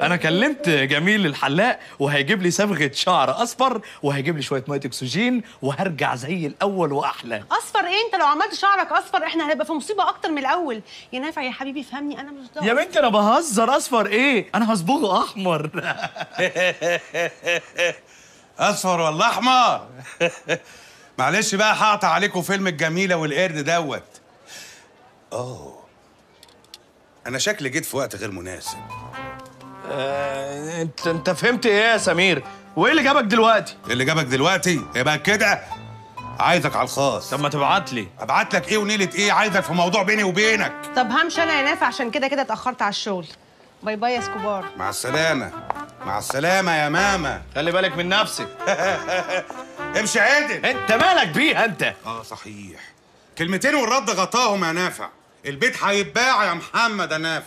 انا كلمت جميل الحلاق وهيجيب لي صبغه شعر اصفر وهيجيب لي شويه ميه اكسجين وهرجع زي الاول واحلى اصفر ايه انت لو عملت شعرك اصفر احنا هنبقى في مصيبه اكتر من الاول يا نافع يا حبيبي فهمني انا مش ضاغط يا بنتي انا بهزر اصفر ايه انا هصبغه احمر اصفر ولا احمر معلش بقى هقطع عليكم فيلم الجميله والقرد دوت اوه انا شكلي جيت في وقت غير مناسب آه، انت انت فهمت ايه يا سمير؟ وايه اللي جابك دلوقتي؟ إيه اللي جابك دلوقتي يبقى كده عايزك على الخاص طب ما تبعت لي ابعت لك ايه ونيله ايه عايزك في موضوع بيني وبينك طب همشي انا يا نافع عشان كده كده اتاخرت على الشغل باي باي يا سكوبار مع السلامه مع السلامه يا ماما خلي بالك من نفسك امشي عادل انت مالك بيها انت اه صحيح كلمتين والرد غطاهم يا نافع البيت هيتباع يا محمد يا نافع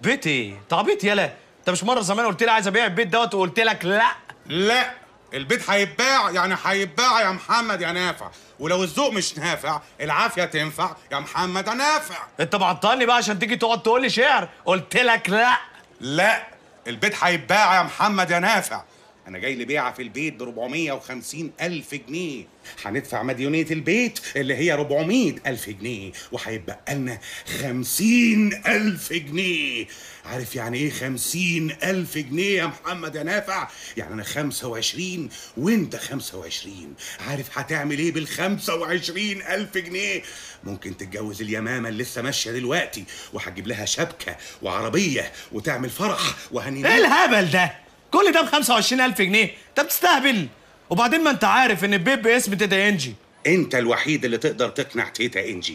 بيت ايه؟ تعبيط يلا انت مش مره زمان قلت لي عايز ابيع البيت دوت وقلت لك لا لا البيت هيتباع يعني هيتباع يا محمد يا نافع ولو الذوق مش نافع العافيه تنفع يا محمد يا نافع انت معطلني بقى عشان تيجي تقعد تقول لي شعر قلت لك لا لا البيت هيتباع يا محمد يا نافع انا جاي لي بيعه في البيت ب 450 الف جنيه هندفع مديونيه البيت اللي هي 400 الف جنيه وهيبقى لنا 50 الف جنيه عارف يعني ايه 50 الف جنيه يا محمد يا نافع يعني انا 25 وانت 25 عارف هتعمل ايه بال 25 الف جنيه ممكن تتجوز اليمامه اللي لسه ماشيه دلوقتي وهتجيب لها شبكه وعربيه وتعمل فرح وهني ايه الهبل ده كل ده ب 25000 جنيه انت بتستهبل وبعدين ما انت عارف ان البيب باسم تيتا انجي انت الوحيد اللي تقدر تقنع تيتا انجي